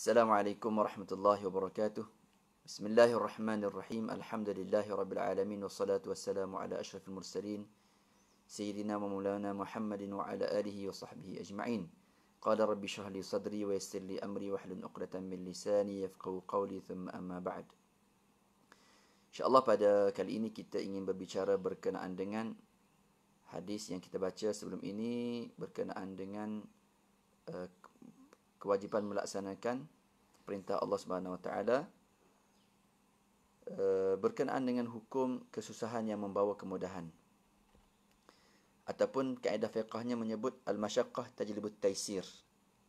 Assalamualaikum warahmatullahi wabarakatuh. Bismillahirrahmanirrahim. Alhamdulillahi rabbil alamin wassalatu wassalamu ala asyrafil mursalin sayyidina wa maulana Muhammadin wa ala alihi wa sahbihi ajma'in. Qala rabbi shrah li sadri wa yassir li amri wa hlul 'uqdatam min lisani yafqahu qawli thumma amma ba'd. Insyaallah pada kali ini kita ingin berbicara berkenaan dengan hadis yang kita baca sebelum ini berkenaan dengan uh, kewajipan melaksanakan perintah Allah Subhanahu Wa Taala eh, berkenaan dengan hukum kesusahan yang membawa kemudahan ataupun kaedah fiqahnya menyebut al-masyaqqah tajlibut taysir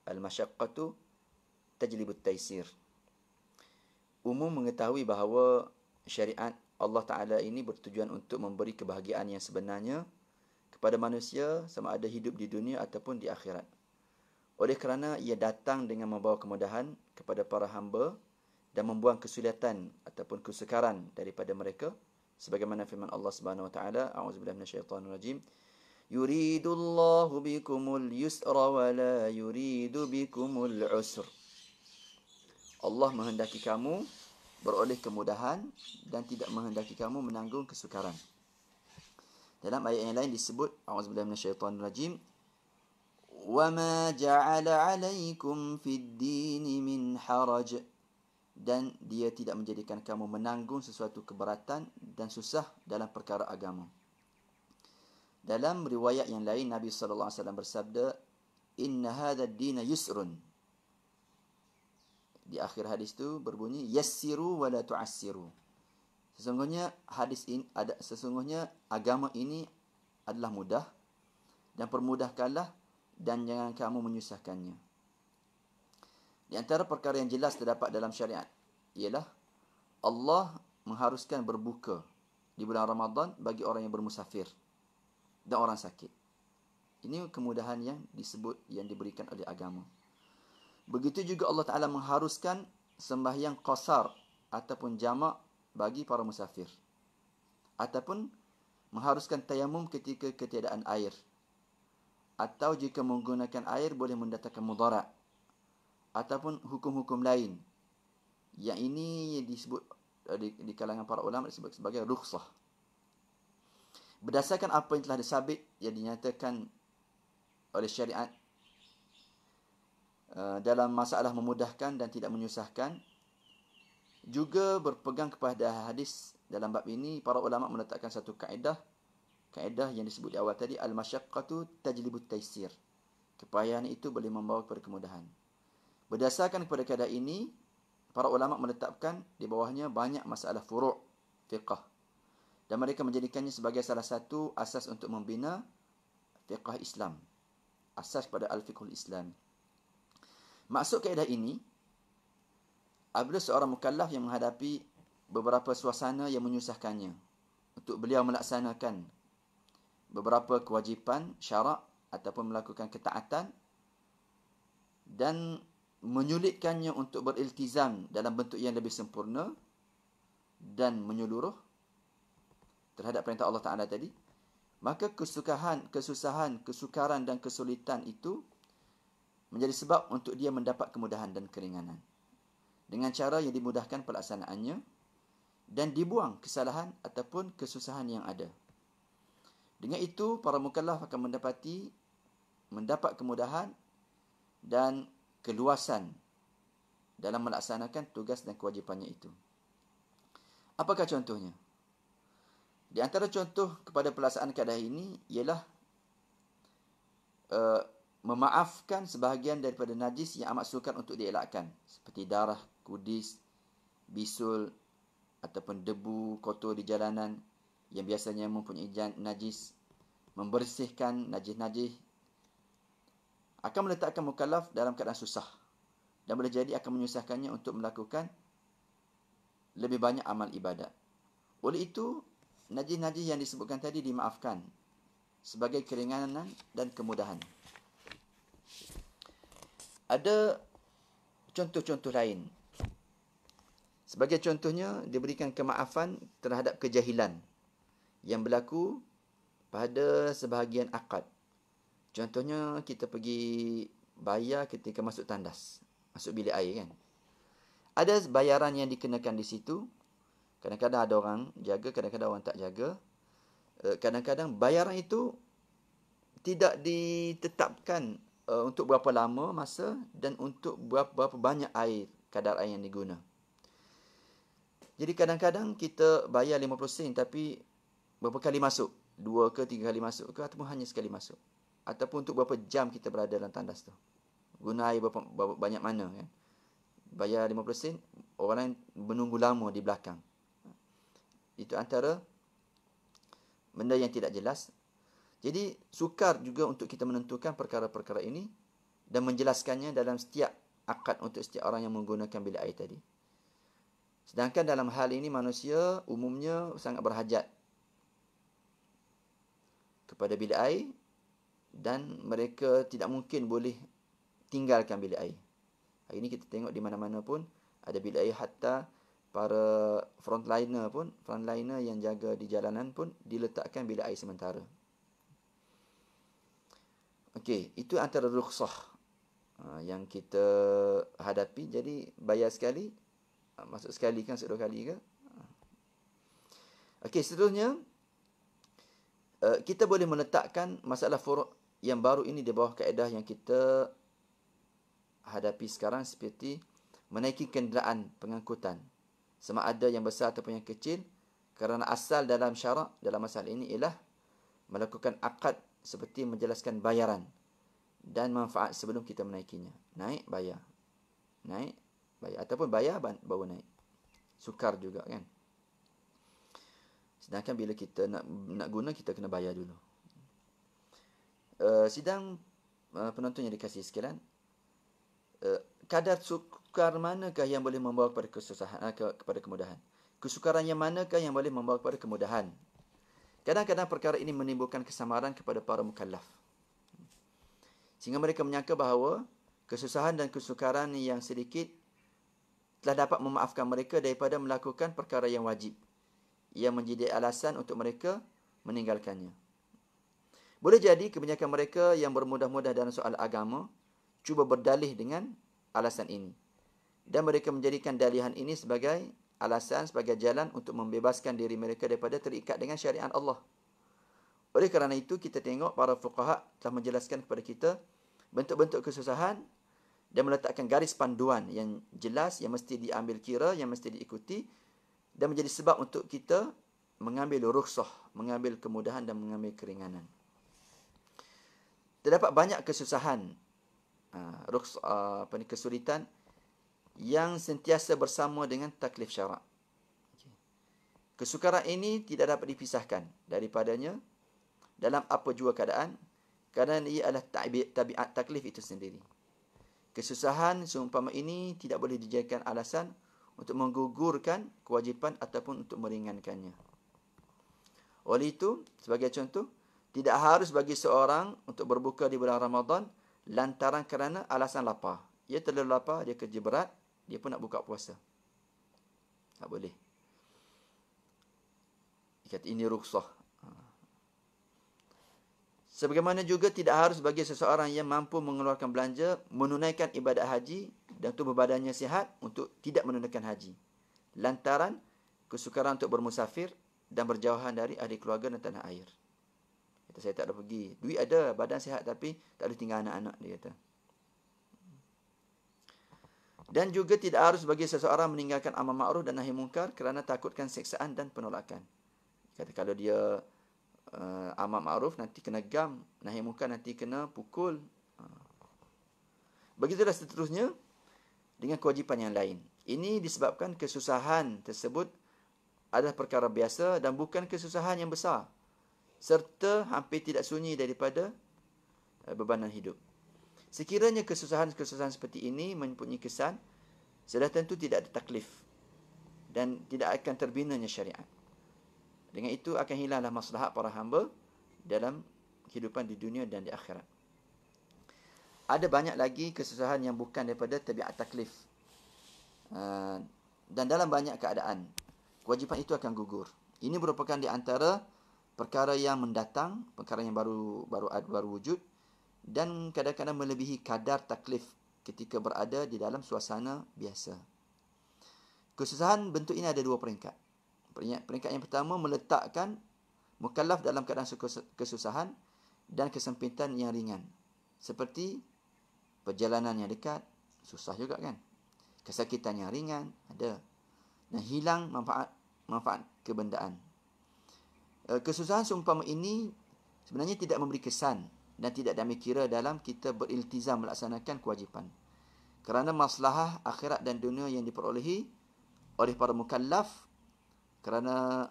al-masyaqqatu mashakkah tajlibut taysir umum mengetahui bahawa syariat Allah Ta'ala ini bertujuan untuk memberi kebahagiaan yang sebenarnya kepada manusia sama ada hidup di dunia ataupun di akhirat. Oleh kerana ia datang dengan membawa kemudahan kepada para hamba dan membuang kesulitan ataupun kesukaran daripada mereka sebagaimana firman Allah Subhanahu wa taala auzubillahi minasyaitonir rajim yuridullahu bikumul yusra wa la yuridu bikumul usr Allah menghendaki kamu beroleh kemudahan dan tidak menghendaki kamu menanggung kesukaran. Dalam ayat yang lain disebut auzubillahi minasyaitonir rajim وما جعل عليكم في الدين من حرج dan dia tidak menjadikan kamu menanggung sesuatu keberatan dan susah dalam perkara agama. Dalam riwayat yang lain Nabi sallallahu alaihi wasallam bersabda inna hadha ad-din yusrun. Di akhir hadis itu berbunyi yassiru wa la tu'assiru. Sesungguhnya hadis ini ada sesungguhnya agama ini adalah mudah dan permudahkanlah dan jangan kamu menyusahkannya. Di antara perkara yang jelas terdapat dalam syariat ialah Allah mengharuskan berbuka di bulan Ramadan bagi orang yang bermusafir dan orang sakit. Ini kemudahan yang disebut yang diberikan oleh agama. Begitu juga Allah Taala mengharuskan sembahyang qasar ataupun jamak bagi para musafir ataupun mengharuskan tayamum ketika ketiadaan air atau jika menggunakan air boleh mendatangkan mudarat ataupun hukum-hukum lain yang ini disebut eh, di, di kalangan para ulama disebut sebagai rukhsah berdasarkan apa yang telah disabit yang dinyatakan oleh syariat eh, dalam masalah memudahkan dan tidak menyusahkan juga berpegang kepada hadis dalam bab ini para ulama meletakkan satu kaedah kaedah yang disebut di awal tadi al-masyaqqatu tajlibu taysir. Kepayahan itu boleh membawa kepada kemudahan. Berdasarkan kepada kaedah ini, para ulama menetapkan di bawahnya banyak masalah furu' fiqh dan mereka menjadikannya sebagai salah satu asas untuk membina fiqh Islam. Asas kepada al-fiqhul Islam. Maksud kaedah ini apabila seorang mukallaf yang menghadapi beberapa suasana yang menyusahkannya untuk beliau melaksanakan beberapa kewajipan syarak ataupun melakukan ketaatan dan menyulitkannya untuk beriltizam dalam bentuk yang lebih sempurna dan menyeluruh terhadap perintah Allah Taala tadi maka kesukahan kesusahan kesukaran dan kesulitan itu menjadi sebab untuk dia mendapat kemudahan dan keringanan dengan cara yang dimudahkan pelaksanaannya dan dibuang kesalahan ataupun kesusahan yang ada dengan itu, para mukallaf akan mendapati mendapat kemudahan dan keluasan dalam melaksanakan tugas dan kewajipannya itu. Apakah contohnya? Di antara contoh kepada pelaksanaan keadaan ini ialah uh, memaafkan sebahagian daripada najis yang amat sukar untuk dielakkan. Seperti darah, kudis, bisul, ataupun debu kotor di jalanan yang biasanya mempunyai najis membersihkan najis-najis akan meletakkan mukallaf dalam keadaan susah dan boleh jadi akan menyusahkannya untuk melakukan lebih banyak amal ibadat. Oleh itu, najis-najis yang disebutkan tadi dimaafkan sebagai keringanan dan kemudahan. Ada contoh-contoh lain. Sebagai contohnya, diberikan kemaafan terhadap kejahilan yang berlaku pada sebahagian akad. Contohnya kita pergi bayar ketika masuk tandas, masuk bilik air kan. Ada bayaran yang dikenakan di situ. Kadang-kadang ada orang jaga, kadang-kadang orang tak jaga. Eh, kadang-kadang bayaran itu tidak ditetapkan eh, untuk berapa lama masa dan untuk berapa, banyak air, kadar air yang diguna. Jadi kadang-kadang kita bayar 50 sen tapi Berapa kali masuk? Dua ke tiga kali masuk ke ataupun hanya sekali masuk? Ataupun untuk berapa jam kita berada dalam tandas tu? Guna air berapa, berapa banyak mana kan? Bayar lima sen, orang lain menunggu lama di belakang. Itu antara benda yang tidak jelas. Jadi sukar juga untuk kita menentukan perkara-perkara ini dan menjelaskannya dalam setiap akad untuk setiap orang yang menggunakan bilik air tadi. Sedangkan dalam hal ini manusia umumnya sangat berhajat kepada bilik air dan mereka tidak mungkin boleh tinggalkan bilik air. Hari ini kita tengok di mana-mana pun ada bilik air hatta para frontliner pun, frontliner yang jaga di jalanan pun diletakkan bilik air sementara. Okey, itu antara rukhsah ha, yang kita hadapi. Jadi bayar sekali, masuk sekali kan, sedua kali ke. Ha. Okey, seterusnya, Eh, kita boleh meletakkan masalah furuk yang baru ini di bawah kaedah yang kita hadapi sekarang seperti menaiki kenderaan pengangkutan sama ada yang besar ataupun yang kecil kerana asal dalam syarak dalam masalah ini ialah melakukan akad seperti menjelaskan bayaran dan manfaat sebelum kita menaikinya naik bayar naik bayar ataupun bayar baru naik sukar juga kan Sedangkan bila kita nak nak guna, kita kena bayar dulu. Uh, sidang uh, penonton yang dikasih sekalian, uh, kadar sukar manakah yang boleh membawa kepada kesusahan uh, kepada kemudahan? Kesukaran yang manakah yang boleh membawa kepada kemudahan? Kadang-kadang perkara ini menimbulkan kesamaran kepada para mukallaf. Sehingga mereka menyangka bahawa kesusahan dan kesukaran yang sedikit telah dapat memaafkan mereka daripada melakukan perkara yang wajib. Ia menjadi alasan untuk mereka meninggalkannya. Boleh jadi kebanyakan mereka yang bermudah-mudah dalam soal agama cuba berdalih dengan alasan ini. Dan mereka menjadikan dalihan ini sebagai alasan, sebagai jalan untuk membebaskan diri mereka daripada terikat dengan syariat Allah. Oleh kerana itu, kita tengok para fuqaha telah menjelaskan kepada kita bentuk-bentuk kesusahan dan meletakkan garis panduan yang jelas, yang mesti diambil kira, yang mesti diikuti dan menjadi sebab untuk kita mengambil rukhsah, mengambil kemudahan dan mengambil keringanan. Terdapat banyak kesusahan, uh, ah, rukhs, uh, ah, apa ni, kesulitan yang sentiasa bersama dengan taklif syarak. Kesukaran ini tidak dapat dipisahkan daripadanya dalam apa jua keadaan kerana ia adalah tabiat taklif itu sendiri. Kesusahan seumpama ini tidak boleh dijadikan alasan untuk menggugurkan kewajipan ataupun untuk meringankannya. Oleh itu, sebagai contoh, tidak harus bagi seorang untuk berbuka di bulan Ramadan lantaran kerana alasan lapar. Dia terlalu lapar, dia kerja berat, dia pun nak buka puasa. Tak boleh. Dia ini rukhsah, Sebagaimana juga tidak harus bagi seseorang yang mampu mengeluarkan belanja, menunaikan ibadat haji dan tubuh badannya sihat untuk tidak menunaikan haji. Lantaran kesukaran untuk bermusafir dan berjauhan dari ahli keluarga dan tanah air. Kata saya tak ada pergi. Duit ada, badan sihat tapi tak ada tinggal anak-anak dia kata. Dan juga tidak harus bagi seseorang meninggalkan amal ma'ruf dan nahi mungkar kerana takutkan seksaan dan penolakan. Kata kalau dia uh, amar ma'ruf nanti kena gam, nahi munkar nanti kena pukul. Begitulah seterusnya dengan kewajipan yang lain. Ini disebabkan kesusahan tersebut adalah perkara biasa dan bukan kesusahan yang besar serta hampir tidak sunyi daripada uh, bebanan hidup. Sekiranya kesusahan-kesusahan seperti ini mempunyai kesan, sudah tentu tidak ada taklif dan tidak akan terbinanya syariat. Dengan itu akan hilanglah maslahat para hamba dalam kehidupan di dunia dan di akhirat. Ada banyak lagi kesusahan yang bukan daripada tabiat taklif. Ah, dan dalam banyak keadaan, kewajipan itu akan gugur. Ini merupakan di antara perkara yang mendatang, perkara yang baru baru baru wujud dan kadang-kadang melebihi kadar taklif ketika berada di dalam suasana biasa. Kesusahan bentuk ini ada dua peringkat peringkat yang pertama meletakkan mukallaf dalam keadaan kesusahan dan kesempitan yang ringan seperti perjalanan yang dekat susah juga kan kesakitan yang ringan ada dan hilang manfaat manfaat kebendaan eh, kesusahan seumpama ini sebenarnya tidak memberi kesan dan tidak ada kira dalam kita beriltizam melaksanakan kewajipan kerana masalah akhirat dan dunia yang diperolehi oleh para mukallaf kerana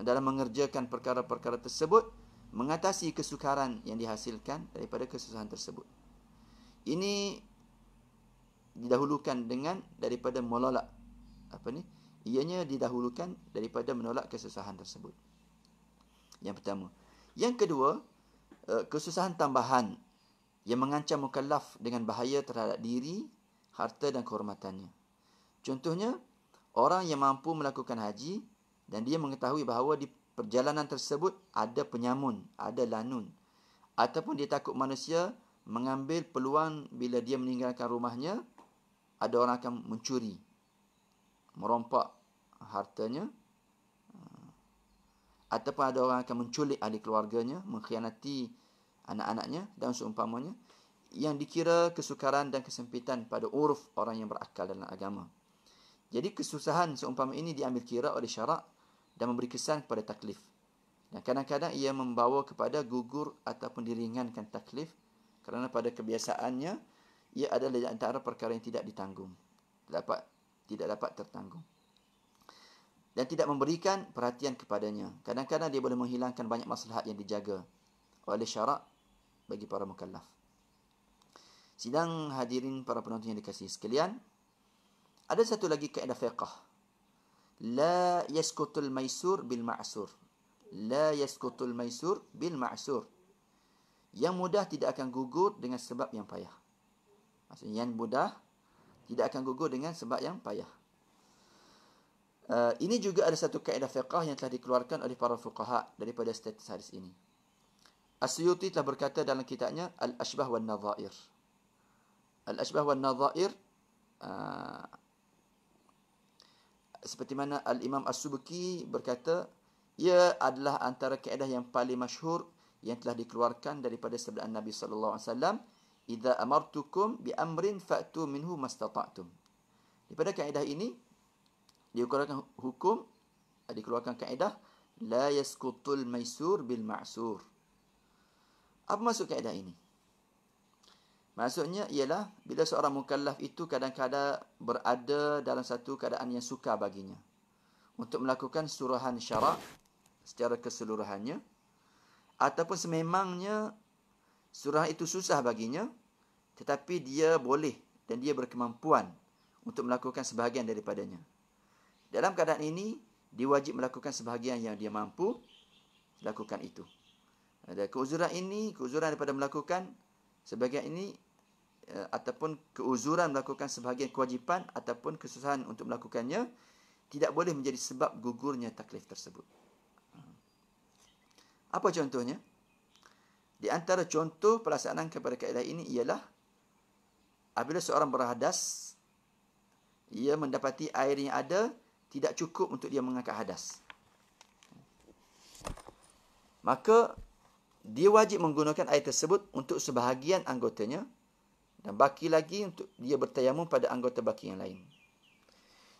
dalam mengerjakan perkara-perkara tersebut mengatasi kesukaran yang dihasilkan daripada kesusahan tersebut. Ini didahulukan dengan daripada menolak apa ni? Ianya didahulukan daripada menolak kesusahan tersebut. Yang pertama. Yang kedua, eh, kesusahan tambahan yang mengancam mukallaf dengan bahaya terhadap diri, harta dan kehormatannya. Contohnya, orang yang mampu melakukan haji dan dia mengetahui bahawa di perjalanan tersebut ada penyamun, ada lanun. Ataupun dia takut manusia mengambil peluang bila dia meninggalkan rumahnya, ada orang akan mencuri, merompak hartanya. Eh, ataupun ada orang akan menculik ahli keluarganya, mengkhianati anak-anaknya dan seumpamanya. Yang dikira kesukaran dan kesempitan pada uruf orang yang berakal dalam agama. Jadi kesusahan seumpama ini diambil kira oleh syarak dan memberi kesan kepada taklif. Dan kadang-kadang ia membawa kepada gugur ataupun diringankan taklif kerana pada kebiasaannya ia adalah antara perkara yang tidak ditanggung. Dapat, tidak dapat tertanggung. Dan tidak memberikan perhatian kepadanya. Kadang-kadang dia boleh menghilangkan banyak masalah yang dijaga oleh syarak bagi para mukallaf. Sidang hadirin para penonton yang dikasihi sekalian. Ada satu lagi kaedah fiqah la yaskutul maisur bil ma'sur. La yaskutul maisur bil ma'sur. Yang mudah tidak akan gugur dengan sebab yang payah. Maksudnya yang mudah tidak akan gugur dengan sebab yang payah. Uh, ini juga ada satu kaedah fiqah yang telah dikeluarkan oleh para fuqaha daripada status hadis ini. as telah berkata dalam kitabnya Al-Ashbah wal Nazair. Al-Ashbah wal Nazair uh, seperti mana Al-Imam As-Subki berkata, ia adalah antara kaedah yang paling masyhur yang telah dikeluarkan daripada sebelah Nabi sallallahu alaihi wasallam, "Idza amartukum bi amrin fa'tu minhu mastata'tum." Daripada kaedah ini dikeluarkan hukum dikeluarkan kaedah la yaskutul maisur bil ma'sur. Apa maksud kaedah ini? Maksudnya ialah bila seorang mukallaf itu kadang-kadang berada dalam satu keadaan yang suka baginya untuk melakukan suruhan syarak secara keseluruhannya ataupun sememangnya suruhan itu susah baginya tetapi dia boleh dan dia berkemampuan untuk melakukan sebahagian daripadanya. Dalam keadaan ini, dia wajib melakukan sebahagian yang dia mampu lakukan itu. Ada keuzuran ini, keuzuran daripada melakukan sebahagian ini Eh, ataupun keuzuran melakukan sebahagian kewajipan ataupun kesusahan untuk melakukannya tidak boleh menjadi sebab gugurnya taklif tersebut. Hmm. Apa contohnya? Di antara contoh pelaksanaan kepada kaedah ini ialah apabila seorang berhadas ia mendapati air yang ada tidak cukup untuk dia mengangkat hadas. Maka dia wajib menggunakan air tersebut untuk sebahagian anggotanya dan baki lagi untuk dia bertayamum pada anggota baki yang lain.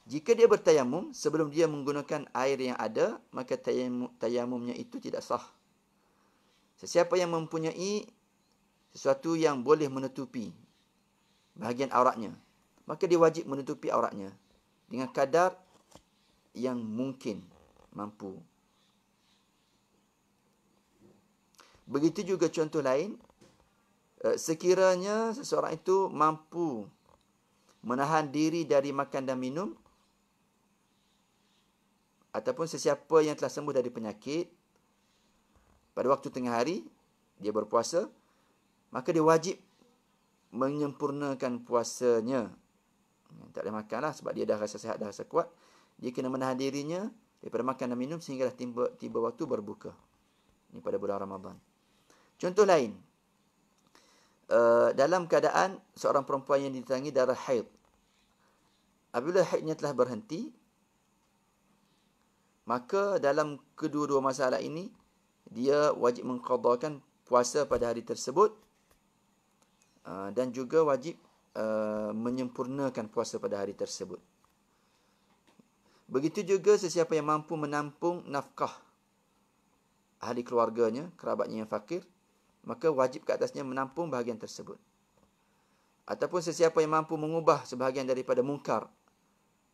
Jika dia bertayamum sebelum dia menggunakan air yang ada, maka tayamum, tayamumnya itu tidak sah. Sesiapa yang mempunyai sesuatu yang boleh menutupi bahagian auratnya, maka dia wajib menutupi auratnya dengan kadar yang mungkin mampu. Begitu juga contoh lain, Eh, sekiranya seseorang itu mampu menahan diri dari makan dan minum ataupun sesiapa yang telah sembuh dari penyakit pada waktu tengah hari dia berpuasa maka dia wajib menyempurnakan puasanya tak ada makanlah sebab dia dah rasa sihat dah rasa kuat dia kena menahan dirinya daripada makan dan minum sehingga dah tiba tiba waktu berbuka ini pada bulan Ramadan contoh lain Eh, dalam keadaan seorang perempuan yang ditangi darah haid. Apabila haidnya telah berhenti, maka dalam kedua-dua masalah ini, dia wajib mengkodohkan puasa pada hari tersebut uh, dan juga wajib uh, menyempurnakan puasa pada hari tersebut. Begitu juga sesiapa yang mampu menampung nafkah ahli keluarganya, kerabatnya yang fakir, maka wajib ke atasnya menampung bahagian tersebut. Ataupun sesiapa yang mampu mengubah sebahagian daripada mungkar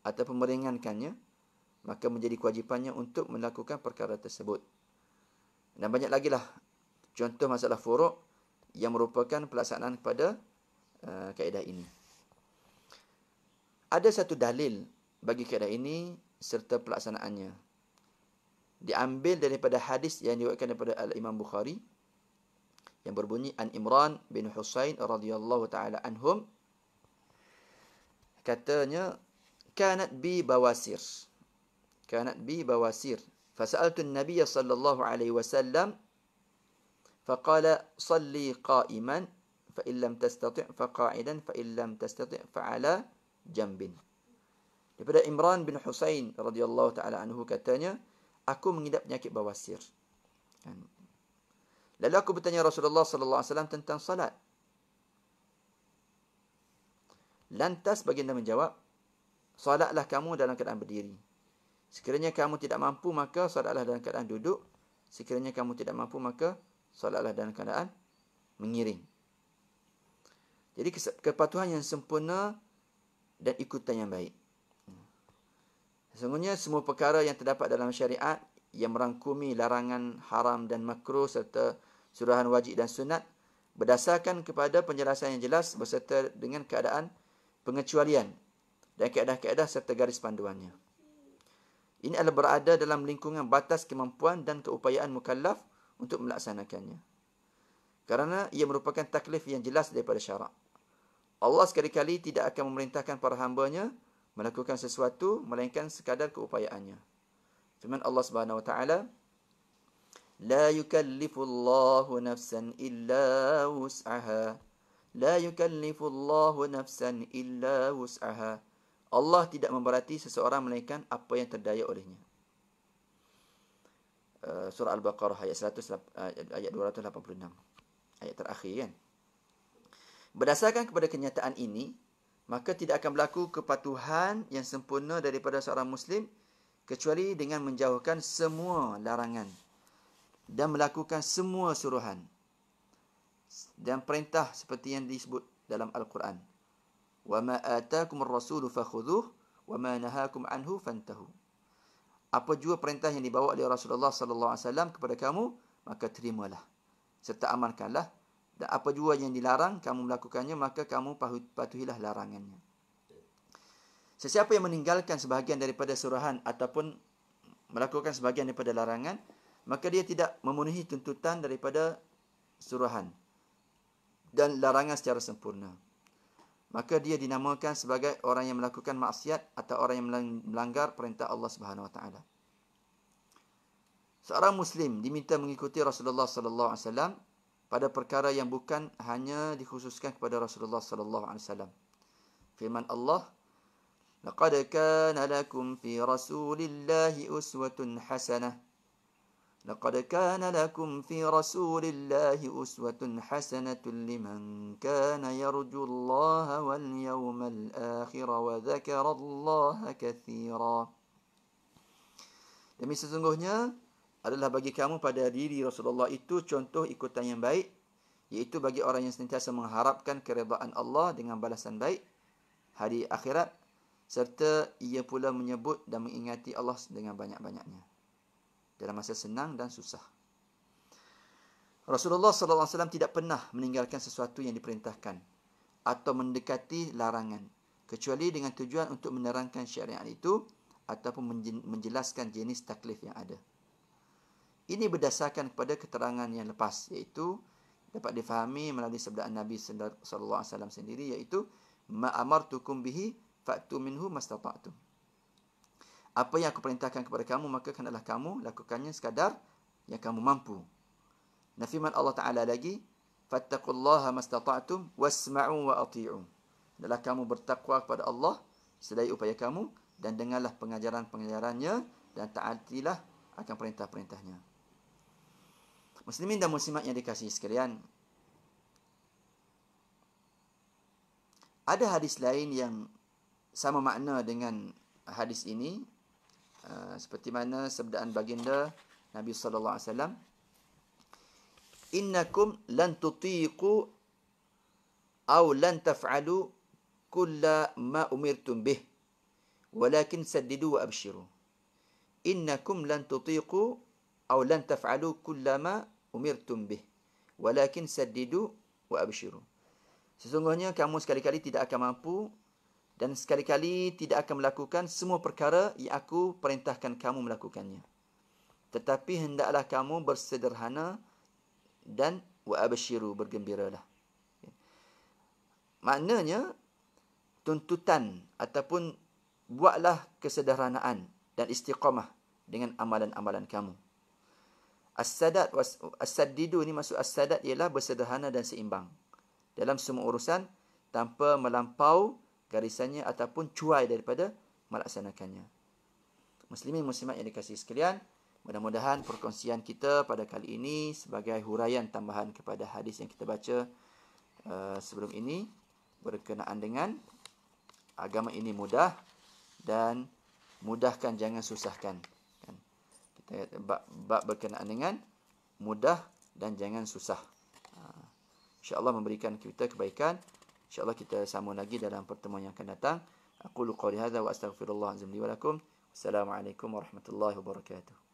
atau pemeringankannya, maka menjadi kewajipannya untuk melakukan perkara tersebut. Dan banyak lagi lah contoh masalah furuk yang merupakan pelaksanaan kepada uh, kaedah ini. Ada satu dalil bagi kaedah ini serta pelaksanaannya. Diambil daripada hadis yang diwakilkan daripada Al-Imam Bukhari yang berbunyi An Imran bin Husain radhiyallahu taala anhum katanya kanat bi bawasir kanat bi bawasir fasaltu an-nabiy sallallahu alaihi wasallam faqala salli qa'iman fa in lam tastati' fa qa'idan fa in lam tastati' fa 'ala jambin daripada Imran bin Husain radhiyallahu taala anhu katanya aku mengidap penyakit bawasir kan? Lalu aku bertanya Rasulullah sallallahu alaihi wasallam tentang salat. Lantas baginda menjawab, "Salatlah kamu dalam keadaan berdiri. Sekiranya kamu tidak mampu maka salatlah dalam keadaan duduk. Sekiranya kamu tidak mampu maka salatlah dalam keadaan mengiring." Jadi kepatuhan yang sempurna dan ikutan yang baik. Sesungguhnya semua perkara yang terdapat dalam syariat yang merangkumi larangan haram dan makruh serta suruhan wajib dan sunat berdasarkan kepada penjelasan yang jelas berserta dengan keadaan pengecualian dan keadaan-keadaan serta garis panduannya. Ini adalah berada dalam lingkungan batas kemampuan dan keupayaan mukallaf untuk melaksanakannya. Kerana ia merupakan taklif yang jelas daripada syarak. Allah sekali-kali tidak akan memerintahkan para hambanya melakukan sesuatu melainkan sekadar keupayaannya. Firman Allah Subhanahu Wa Taala, لا يكلف الله نفسا إلا وسعها لا يكلف الله نفسا إلا وسعها Allah tidak memberati seseorang melainkan apa yang terdaya olehnya. Eh, surah Al-Baqarah ayat 100, eh, ayat 286. Ayat terakhir kan. Berdasarkan kepada kenyataan ini, maka tidak akan berlaku kepatuhan yang sempurna daripada seorang muslim kecuali dengan menjauhkan semua larangan dan melakukan semua suruhan dan perintah seperti yang disebut dalam Al-Quran. وَمَا أَتَاكُمُ الرَّسُولُ فَخُذُوهُ وَمَا نَهَاكُمْ عَنْهُ فَانْتَهُ Apa jua perintah yang dibawa oleh Rasulullah Sallallahu Alaihi Wasallam kepada kamu, maka terimalah serta amalkanlah. Dan apa jua yang dilarang, kamu melakukannya, maka kamu patuhilah larangannya. Sesiapa yang meninggalkan sebahagian daripada suruhan ataupun melakukan sebahagian daripada larangan, maka dia tidak memenuhi tuntutan daripada suruhan dan larangan secara sempurna. Maka dia dinamakan sebagai orang yang melakukan maksiat atau orang yang melanggar perintah Allah Subhanahu Wa Taala. Seorang Muslim diminta mengikuti Rasulullah Sallallahu Alaihi Wasallam pada perkara yang bukan hanya dikhususkan kepada Rasulullah Sallallahu Alaihi Wasallam. Firman Allah, لقد كان لكم في رسول الله أسوة حسنة لقد كان لكم في رسول الله أسوة حسنة لمن كان يرجو الله واليوم الآخر وذكر الله كثيرا Demi sesungguhnya adalah bagi kamu pada diri Rasulullah itu contoh ikutan yang baik iaitu bagi orang yang sentiasa mengharapkan keredaan Allah dengan balasan baik hari akhirat serta ia pula menyebut dan mengingati Allah dengan banyak-banyaknya dalam masa senang dan susah. Rasulullah sallallahu alaihi wasallam tidak pernah meninggalkan sesuatu yang diperintahkan atau mendekati larangan kecuali dengan tujuan untuk menerangkan syariat itu ataupun menjelaskan jenis taklif yang ada. Ini berdasarkan kepada keterangan yang lepas iaitu dapat difahami melalui sabdaan Nabi sallallahu alaihi wasallam sendiri iaitu ma'amartukum bihi fa'tu minhu mastata'tum apa yang aku perintahkan kepada kamu maka hendaklah kamu lakukannya sekadar yang kamu mampu. Dan Allah Taala lagi, fattaqullaha mastata'tum wasma'u wa ati'u. Hendaklah kamu bertakwa kepada Allah sedaya upaya kamu dan dengarlah pengajaran-pengajarannya dan taatilah akan perintah-perintahnya. Muslimin dan muslimat yang dikasih sekalian, ada hadis lain yang sama makna dengan hadis ini Ah, seperti mana sabdaan baginda Nabi sallallahu alaihi wasallam innakum lan tutiqu aw lan taf'alu kulla ma umirtum bih walakin saddidu wa abshiru innakum lan tutiqu aw lan taf'alu kulla ma umirtum bih walakin saddidu wa abshiru sesungguhnya kamu sekali-kali tidak akan mampu dan sekali-kali tidak akan melakukan semua perkara yang aku perintahkan kamu melakukannya. Tetapi hendaklah kamu bersederhana dan wa'abashiru, bergembiralah. Maknanya, tuntutan ataupun buatlah kesederhanaan dan istiqamah dengan amalan-amalan kamu. As-sadat, as sadidu ni maksud as-sadat ialah bersederhana dan seimbang. Dalam semua urusan, tanpa melampau, garisannya ataupun cuai daripada melaksanakannya. Muslimin muslimat yang dikasihi sekalian, mudah-mudahan perkongsian kita pada kali ini sebagai huraian tambahan kepada hadis yang kita baca uh, sebelum ini berkenaan dengan agama ini mudah dan mudahkan jangan susahkan. Kan? Kita bab, bab berkenaan dengan mudah dan jangan susah. Uh, InsyaAllah memberikan kita kebaikan. InsyaAllah kita sambung lagi dalam pertemuan yang akan datang. Aku lukau lihada wa astaghfirullah azim Assalamualaikum warahmatullahi wabarakatuh.